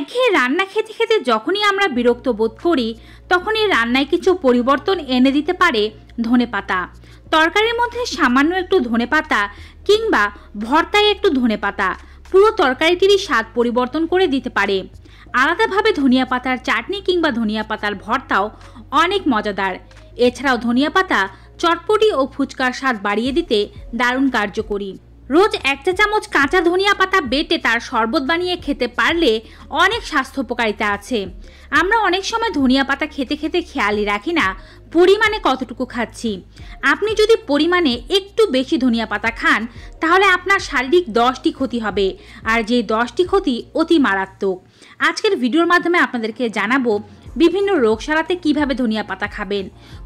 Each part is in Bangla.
একঘেয়ে রান্না খেতে খেতে যখনই আমরা বিরক্ত বোধ করি তখনই রান্নায় কিছু পরিবর্তন এনে দিতে পারে ধনে পাতা তরকারির মধ্যে সামান্য একটু ধনে পাতা কিংবা ভর্তায় একটু ধনে পাতা পুরো তরকারিটিরই স্বাদ পরিবর্তন করে দিতে পারে আলাদাভাবে ধনিয়া পাতার চাটনি কিংবা ধনিয়া পাতার ভর্তাও অনেক মজাদার এছাড়াও ধনিয়া পাতা চটপটি ও ফুচকার স্বাদ বাড়িয়ে দিতে দারুণ কার্যকরী রোজ এক চা চামচ কাঁচা ধনিয়া পাতা বেটে তার শরবত বানিয়ে খেতে পারলে অনেক স্বাস্থ্য উপকারিতা আছে আমরা অনেক সময় ধনিয়া পাতা খেতে খেতে খেয়ালই রাখি না পরিমাণে কতটুকু খাচ্ছি আপনি যদি পরিমাণে একটু বেশি ধনিয়া পাতা খান তাহলে আপনার শারীরিক দশটি ক্ষতি হবে আর যে দশটি ক্ষতি অতি মারাত্মক আজকের ভিডিওর মাধ্যমে আপনাদেরকে জানাবো বিভিন্ন রোগ সারাতে কিভাবে ধনিয়া পাতা খাবেন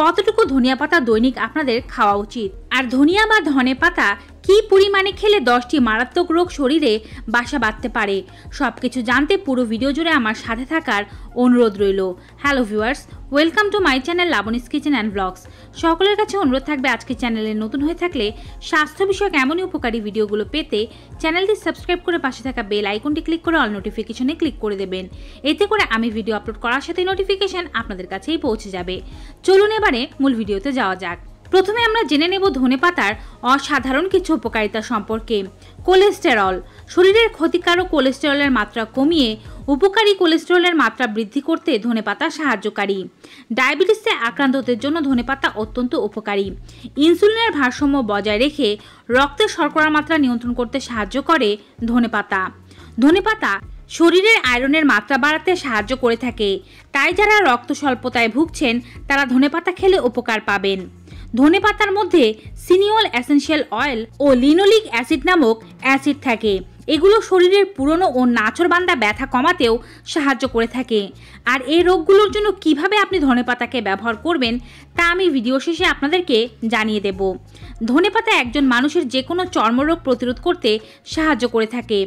কতটুকু ধনিয়া পাতা দৈনিক আপনাদের খাওয়া উচিত আর ধনিয়া বা ধনে পাতা কি পরিমাণে খেলে দশটি মারাত্মক রোগ শরীরে বাসা বাঁধতে পারে সব কিছু জানতে পুরো ভিডিও জুড়ে আমার সাথে থাকার অনুরোধ রইল hello viewers welcome to my channel Labani's kitchen and blogs সকলের কাছে অনুরোধ থাকবে আজকে চ্যানেলে নতুন হয়ে থাকলে স্বাস্থ্য বিষয়ক এমনই উপকারী ভিডিওগুলো পেতে চ্যানেলটি সাবস্ক্রাইব করে পাশে থাকা বেল আইকনটি ক্লিক করে অল নোটিফিকেশনে ক্লিক করে দেবেন এতে করে আমি ভিডিও আপলোড করার সাথে নোটিফিকেশন আপনাদের কাছেই পৌঁছে যাবে চলুন এবারে মূল ভিডিওতে যাওয়া যাক প্রথমে আমরা জেনে নেব ধনে পাতার অসাধারণ কিছু উপকারিতা সম্পর্কে কোলেস্টেরল শরীরের ক্ষতিকারক কোলেস্টেরলের মাত্রা কমিয়ে উপকারী কোলেস্টেরলের মাত্রা বৃদ্ধি করতে ধনে পাতা সাহায্যকারী ডায়াবেটিসে আক্রান্তদের জন্য ধনে পাতা অত্যন্ত উপকারী ইনসুলিনের ভারসাম্য বজায় রেখে রক্তের শর্করার মাত্রা নিয়ন্ত্রণ করতে সাহায্য করে ধনে পাতা ধনে পাতা শরীরের আয়রনের মাত্রা বাড়াতে সাহায্য করে থাকে তাই যারা রক্ত স্বল্পতায় ভুগছেন তারা ধনে পাতা খেলে উপকার পাবেন ধনে পাতার মধ্যে সিনিয়ল অ্যাসেন্সিয়াল অয়েল ও লিনোলিক অ্যাসিড নামক অ্যাসিড থাকে এগুলো শরীরের পুরনো ও নাচরবান্দা ব্যথা কমাতেও সাহায্য করে থাকে আর এই রোগগুলোর জন্য কিভাবে আপনি ধনেপাতাকে ব্যবহার করবেন তা আমি ভিডিও শেষে আপনাদেরকে জানিয়ে দেব ধনেপাতা একজন মানুষের যে কোনো চর্মরোগ প্রতিরোধ করতে সাহায্য করে থাকে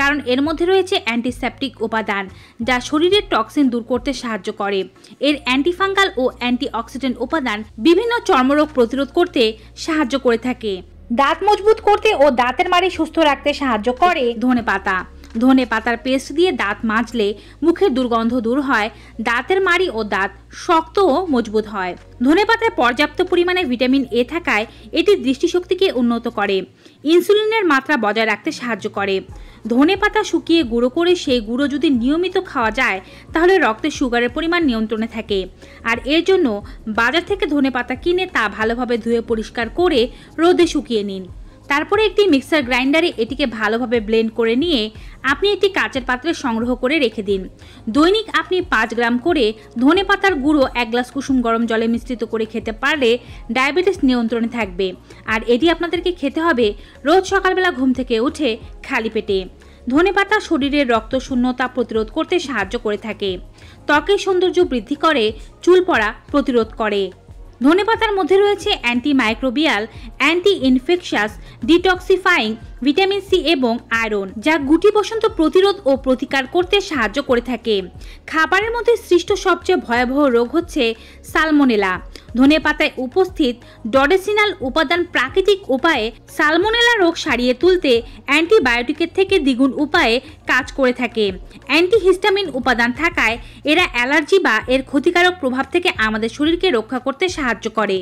কারণ এর মধ্যে রয়েছে অ্যান্টিসেপটিক উপাদান যা শরীরের টক্সিন দূর করতে সাহায্য করে এর অ্যান্টিফাঙ্গাল ও অ্যান্টিঅক্সিডেন্ট উপাদান বিভিন্ন চর্মরোগ প্রতিরোধ করতে সাহায্য করে থাকে দাঁত মজবুত করতে ও দাঁতের মাড়ি সুস্থ রাখতে সাহায্য করে ধনে পাতা ধনে পাতার পেস্ট দিয়ে দাঁত মাজলে মুখের দুর্গন্ধ দূর হয় দাঁতের মাড়ি ও দাঁত শক্ত ও মজবুত হয় ধনে পাতায় পর্যাপ্ত পরিমাণে ভিটামিন এ থাকায় এটি দৃষ্টিশক্তিকে উন্নত করে ইনসুলিনের মাত্রা বজায় রাখতে সাহায্য করে ধনে পাতা শুকিয়ে গুঁড়ো করে সেই গুঁড়ো যদি নিয়মিত খাওয়া যায় তাহলে রক্তে সুগারের পরিমাণ নিয়ন্ত্রণে থাকে আর এর জন্য বাজার থেকে ধনে পাতা কিনে তা ভালোভাবে ধুয়ে পরিষ্কার করে রোদে শুকিয়ে নিন তারপরে একটি মিক্সার গ্রাইন্ডারে এটিকে ভালোভাবে ব্লেন্ড করে নিয়ে আপনি একটি কাঁচের পাত্রে সংগ্রহ করে রেখে দিন দৈনিক আপনি পাঁচ গ্রাম করে ধনে পাতার গুঁড়ো এক গ্লাস কুসুম গরম জলে মিশ্রিত করে খেতে পারলে ডায়াবেটিস নিয়ন্ত্রণে থাকবে আর এটি আপনাদেরকে খেতে হবে রোজ সকালবেলা ঘুম থেকে উঠে খালি পেটে পাতা শরীরের রক্ত শূন্যতা প্রতিরোধ করতে সাহায্য করে থাকে ত্বকের সৌন্দর্য বৃদ্ধি করে চুল পড়া প্রতিরোধ করে ধনেপাতার মধ্যে রয়েছে anti microbial anti infectious detoxifying vitamin C এবং আয়রন যা গুটি বসন্ত প্রতিরোধ ও প্রতিকার করতে সাহায্য করে থাকে খাবারের মধ্যে সৃষ্ট সবচেয়ে ভয়াবহ রোগ হচ্ছে সালমোনেলা ধনে পাতায় উপস্থিত ডডেসিনাল উপাদান প্রাকৃতিক উপায়ে সালমোনেলা রোগ সারিয়ে তুলতে অ্যান্টিবায়োটিকের থেকে দ্বিগুণ উপায়ে কাজ করে থাকে অ্যান্টিহিস্টামিন উপাদান থাকায় এরা অ্যালার্জি বা এর ক্ষতিকারক প্রভাব থেকে আমাদের শরীরকে রক্ষা করতে সাহায্য করে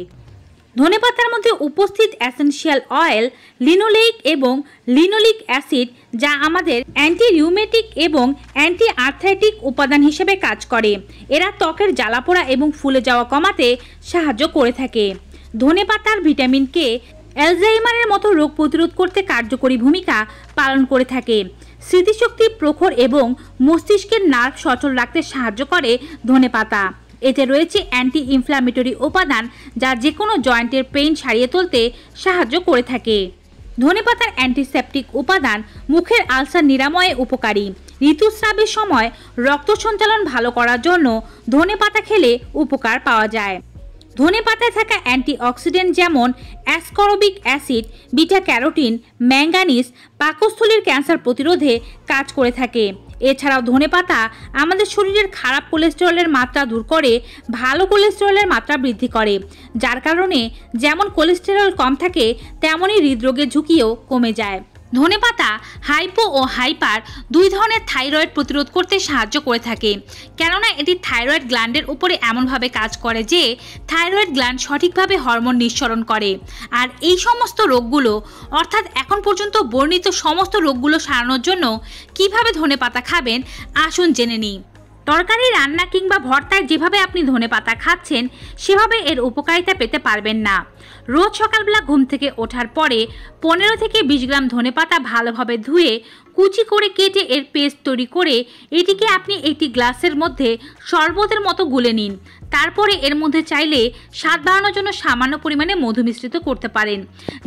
ধনেপাতার মধ্যে উপস্থিত অ্যাসেন্সিয়াল অয়েল লিনোলিক এবং লিনোলিক অ্যাসিড যা আমাদের অ্যান্টি রিউমেটিক এবং অ্যান্টি আর্থ্রাইটিক উপাদান হিসেবে কাজ করে এরা ত্বকের জ্বালাপোড়া এবং ফুলে যাওয়া কমাতে সাহায্য করে থাকে ধনেপাতার ভিটামিন কে অ্যালজাইমারের মতো রোগ প্রতিরোধ করতে কার্যকরী ভূমিকা পালন করে থাকে স্মৃতিশক্তি প্রখর এবং মস্তিষ্কের নার্ভ সচল রাখতে সাহায্য করে ধনেপাতা এতে রয়েছে অ্যান্টি ইনফ্ল্যামেটরি উপাদান যা যে কোনো জয়েন্টের পেইন সারিয়ে তুলতে সাহায্য করে থাকে ধনেপাতার অ্যান্টিসেপটিক উপাদান মুখের আলসার নিরাময়ে উপকারী ঋতুস্রাবের সময় রক্ত সঞ্চালন ভালো করার জন্য ধনেপাতা খেলে উপকার পাওয়া যায় ধনে পাতায় থাকা অ্যান্টিঅক্সিডেন্ট যেমন ascorbic acid beta carotene manganese পাকস্থলীর ক্যান্সার প্রতিরোধে কাজ করে থাকে এছাড়াও ধনে পাতা আমাদের শরীরের খারাপ কোলেস্টেরলের মাত্রা দূর করে ভালো কোলেস্টেরলের মাত্রা বৃদ্ধি করে যার কারণে যেমন কোলেস্টেরল কম থাকে তেমনই হৃদরোগের ঝুঁকিও কমে যায় ধনেপাতা হাইপো ও হাইপার দুই ধরনের থাইরয়েড প্রতিরোধ করতে সাহায্য করে থাকে কেননা এটি থাইরয়েড গ্ল্যান্ডের উপরে এমনভাবে কাজ করে যে থাইরয়েড গ্ল্যান্ড সঠিকভাবে হরমোন নিঃসরণ করে আর এই সমস্ত রোগগুলো অর্থাৎ এখন পর্যন্ত বর্ণিত সমস্ত রোগগুলো সারানোর জন্য কিভাবে ধনেপাতা খাবেন আসুন জেনে নিই তরকারি রান্না কিংবা ভর্তায় যেভাবে আপনি ধনে পাতা খাচ্ছেন সেভাবে এর উপকারিতা পেতে পারবেন না রোজ সকালবেলা ঘুম থেকে ওঠার পরে পনেরো থেকে বিশ গ্রাম ধনে পাতা ভালোভাবে ধুয়ে কুচি করে কেটে এর পেস্ট তৈরি করে এটিকে আপনি একটি গ্লাসের মধ্যে শরবতের মতো গুলে নিন তারপরে এর মধ্যে চাইলে স্বাদ বাড়ানোর জন্য সামান্য পরিমাণে মধু মিশ্রিত করতে পারেন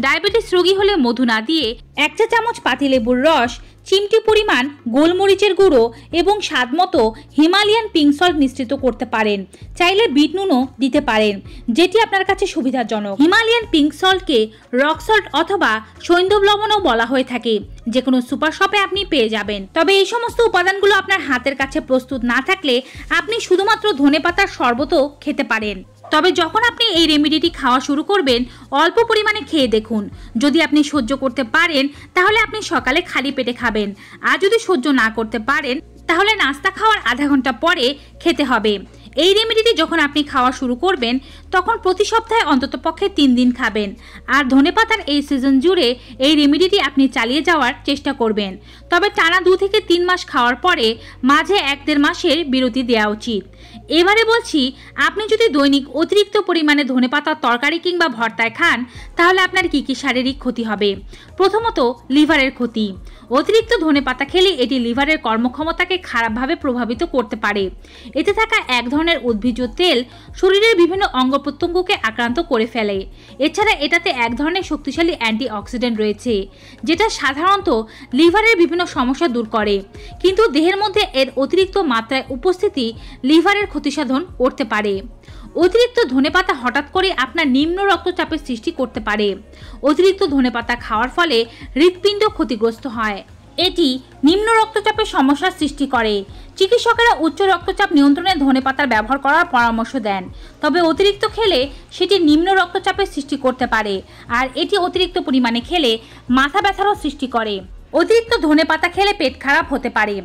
ডায়াবেটিস রোগী হলে মধু না দিয়ে এক চা চামচ পাতিলেবুর রস চিমটি পরিমাণ গোলমরিচের গুঁড়ো এবং স্বাদমতো হিমালয়ান পিঙ্ক সল্ট মিশ্রিত করতে পারেন চাইলে বিট নুনও দিতে পারেন যেটি আপনার কাছে সুবিধাজনক হিমালয়ান পিঙ্ক সল্টকে রক সল্ট অথবা সৈন্দব লবণও বলা হয়ে থাকে যে কোনো সুপার শপে আপনি পেয়ে যাবেন তবে এই সমস্ত উপাদানগুলো আপনার হাতের কাছে প্রস্তুত না থাকলে আপনি শুধুমাত্র ধনে পাতার শরবতও খেতে পারেন তবে যখন আপনি এই রেমিডিটি খাওয়া শুরু করবেন অল্প পরিমাণে খেয়ে দেখুন যদি আপনি সহ্য করতে পারেন তাহলে আপনি সকালে খালি পেটে খাবেন আর যদি সহ্য না করতে পারেন তাহলে নাস্তা খাওয়ার আধা ঘন্টা পরে খেতে হবে এই রেমেডিটি যখন আপনি খাওয়া শুরু করবেন তখন প্রতি সপ্তাহে অন্ততপক্ষে তিন দিন খাবেন আর ধনেপাতার এই সিজন জুড়ে এই রেমেডিটি আপনি চালিয়ে যাওয়ার চেষ্টা করবেন তবে টানা দু থেকে তিন মাস খাওয়ার পরে মাঝে এক দেড় মাসের বিরতি দেওয়া উচিত এবারে বলছি আপনি যদি দৈনিক অতিরিক্ত পরিমাণে ধনেপাতার তরকারি কিংবা ভর্তায় খান তাহলে আপনার কি কি শারীরিক ক্ষতি হবে প্রথমত লিভারের ক্ষতি অতিরিক্ত ধনেপাতা খেলে এটি লিভারের কর্মক্ষমতাকে খারাপভাবে প্রভাবিত করতে পারে এতে থাকা এক ধরনের ধরনের উদ্ভিজ তেল শরীরের বিভিন্ন অঙ্গ প্রত্যঙ্গকে আক্রান্ত করে ফেলে এছাড়া এটাতে এক ধরনের শক্তিশালী অ্যান্টিঅক্সিডেন্ট রয়েছে যেটা সাধারণত লিভারের বিভিন্ন সমস্যা দূর করে কিন্তু দেহের মধ্যে এর অতিরিক্ত মাত্রায় উপস্থিতি লিভারের ক্ষতিসাধন করতে পারে অতিরিক্ত ধনেপাতা হঠাৎ করে আপনার নিম্ন রক্তচাপের সৃষ্টি করতে পারে অতিরিক্ত ধনেপাতা খাওয়ার ফলে হৃৎপিণ্ড ক্ষতিগ্রস্ত হয় এটি নিম্ন রক্তচাপের সমস্যার সৃষ্টি করে চিকিৎসকেরা উচ্চ রক্তচাপ নিয়ন্ত্রণে ধনে পাতার ব্যবহার করার পরামর্শ দেন তবে অতিরিক্ত খেলে সেটি নিম্ন রক্তচাপের সৃষ্টি করতে পারে আর এটি অতিরিক্ত পরিমাণে খেলে মাথা ব্যথারও সৃষ্টি করে অতিরিক্ত ধনে পাতা খেলে পেট খারাপ হতে পারে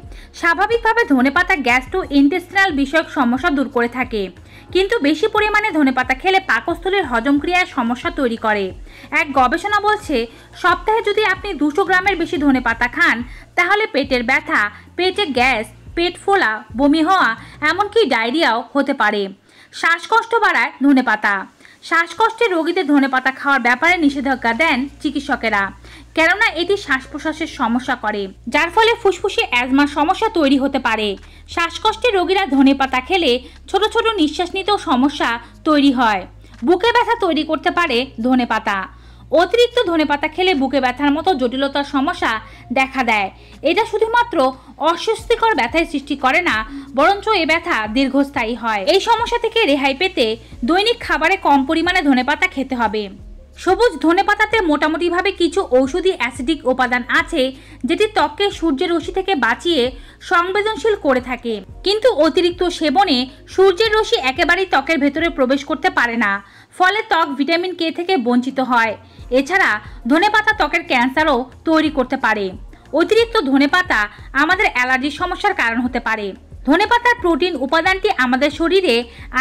স্বাভাবিকভাবে ধনে পাতা গ্যাস্ট্রো ইন্টেস্টিনাল বিষয়ক সমস্যা দূর করে থাকে কিন্তু বেশি পরিমাণে ধনে পাতা খেলে পাকস্থলীর হজম ক্রিয়ায় সমস্যা তৈরি করে এক গবেষণা বলছে সপ্তাহে যদি আপনি দুশো গ্রামের বেশি ধনে পাতা খান তাহলে পেটের ব্যথা পেটে গ্যাস পেট ফোলা বমি হওয়া এমনকি ডায়রিয়াও হতে পারে শ্বাসকষ্ট বাড়ায় ধনে পাতা শ্বাসকষ্টে রোগীদের ধনে পাতা খাওয়ার ব্যাপারে নিষেধাজ্ঞা দেন চিকিৎসকেরা কেননা এটি শ্বাস প্রশ্বাসের সমস্যা করে যার ফলে ফুসফুসে অ্যাজমার সমস্যা তৈরি হতে পারে শ্বাসকষ্টে রোগীরা ধনে পাতা খেলে ছোট ছোট নিঃশ্বাস নিতেও সমস্যা তৈরি হয় বুকে ব্যথা তৈরি করতে পারে ধনে পাতা অতিরিক্ত ধনে পাতা খেলে বুকে ব্যথার মতো জটিলতার সমস্যা দেখা দেয় এটা শুধুমাত্র অস্বস্তিকর ব্যথায় সৃষ্টি করে না বরঞ্চ এ ব্যথা দীর্ঘস্থায়ী হয় এই সমস্যা থেকে রেহাই পেতে দৈনিক খাবারে কম পরিমাণে ধনে পাতা খেতে হবে সবুজ ধনে পাতাতে মোটামুটিভাবে কিছু ঔষধি অ্যাসিডিক উপাদান আছে যেটি ত্বককে সূর্যের রশ্মি থেকে বাঁচিয়ে সংবেদনশীল করে থাকে কিন্তু অতিরিক্ত সেবনে সূর্যের রশ্মি একেবারেই ত্বকের ভেতরে প্রবেশ করতে পারে না ফলে ত্বক ভিটামিন কে থেকে বঞ্চিত হয় এছাড়া ধনে পাতা ত্বকের ক্যান্সারও তৈরি করতে পারে অতিরিক্ত ধনে পাতা আমাদের অ্যালার্জির সমস্যার কারণ হতে পারে ধনেপাতার প্রোটিন উপাদানটি আমাদের শরীরে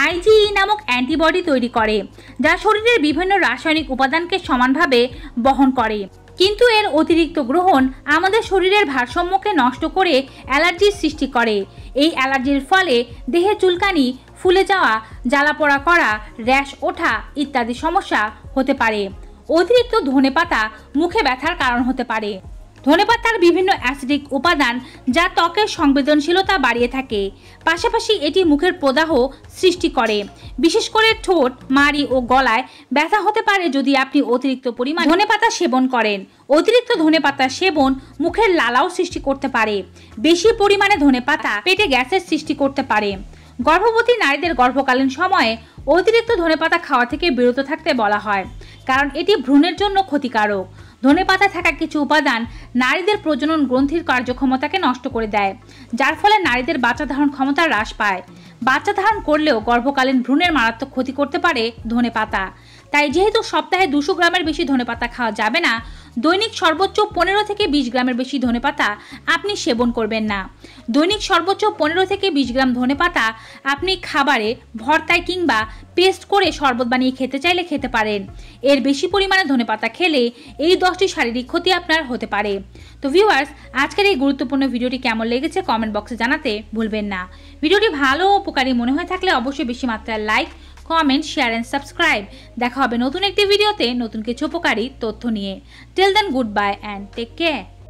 আইজিই নামক অ্যান্টিবডি তৈরি করে যা শরীরের বিভিন্ন রাসায়নিক উপাদানকে সমানভাবে বহন করে কিন্তু এর অতিরিক্ত গ্রহণ আমাদের শরীরের ভারসাম্যকে নষ্ট করে অ্যালার্জির সৃষ্টি করে এই অ্যালার্জির ফলে দেহে চুলকানি ফুলে যাওয়া জ্বালাপোড়া করা র্যাশ ওঠা ইত্যাদি সমস্যা হতে পারে অতিরিক্ত ধনেপাতা মুখে ব্যথার কারণ হতে পারে ধনেপাতার বিভিন্ন অ্যাসিডিক উপাদান যা ত্বকের সংবেদনশীলতা বাড়িয়ে থাকে পাশাপাশি এটি মুখের প্রদাহ সৃষ্টি করে বিশেষ করে ঠোঁট মাড়ি ও গলায় ব্যথা হতে পারে যদি আপনি অতিরিক্ত পরিমাণ ধনেপাতা সেবন করেন অতিরিক্ত ধনেপাতা সেবন মুখের লালাও সৃষ্টি করতে পারে বেশি পরিমাণে ধনেপাতা পেটে গ্যাসের সৃষ্টি করতে পারে গর্ভবতী নারীদের গর্ভকালীন সময়ে অতিরিক্ত ধনেপাতা খাওয়া থেকে বিরত থাকতে বলা হয় কারণ এটি ভ্রূণের জন্য ক্ষতিকারক ধনে পাতা থাকা কিছু উপাদান নারীদের প্রজনন গ্রন্থির কার্যক্ষমতাকে নষ্ট করে দেয় যার ফলে নারীদের বাচ্চা ধারণ ক্ষমতা হ্রাস পায় বাচ্চা ধারণ করলেও গর্ভকালীন ভ্রূণের মারাত্মক ক্ষতি করতে পারে ধনে পাতা তাই যেহেতু সপ্তাহে দুশো গ্রামের বেশি ধনেপাতা খাওয়া যাবে না দৈনিক সর্বোচ্চ পনেরো থেকে বিশ গ্রামের বেশি ধনেপাতা আপনি সেবন করবেন না দৈনিক সর্বোচ্চ পনেরো থেকে বিশ গ্রাম ধনেপাতা আপনি খাবারে ভর্তায় কিংবা পেস্ট করে শরবত বানিয়ে খেতে চাইলে খেতে পারেন এর বেশি পরিমাণে ধনেপাতা খেলে এই দশটি শারীরিক ক্ষতি আপনার হতে পারে তো ভিউয়ার্স আজকের এই গুরুত্বপূর্ণ ভিডিওটি কেমন লেগেছে কমেন্ট বক্সে জানাতে ভুলবেন না ভিডিওটি ভালো উপকারী মনে হয়ে থাকলে অবশ্যই বেশি মাত্রায় like comment share and subscribe দেখা হবে নতুন একটি ভিডিওতে নতুন কিছু উপকারী তথ্য নিয়ে till then good bye and take care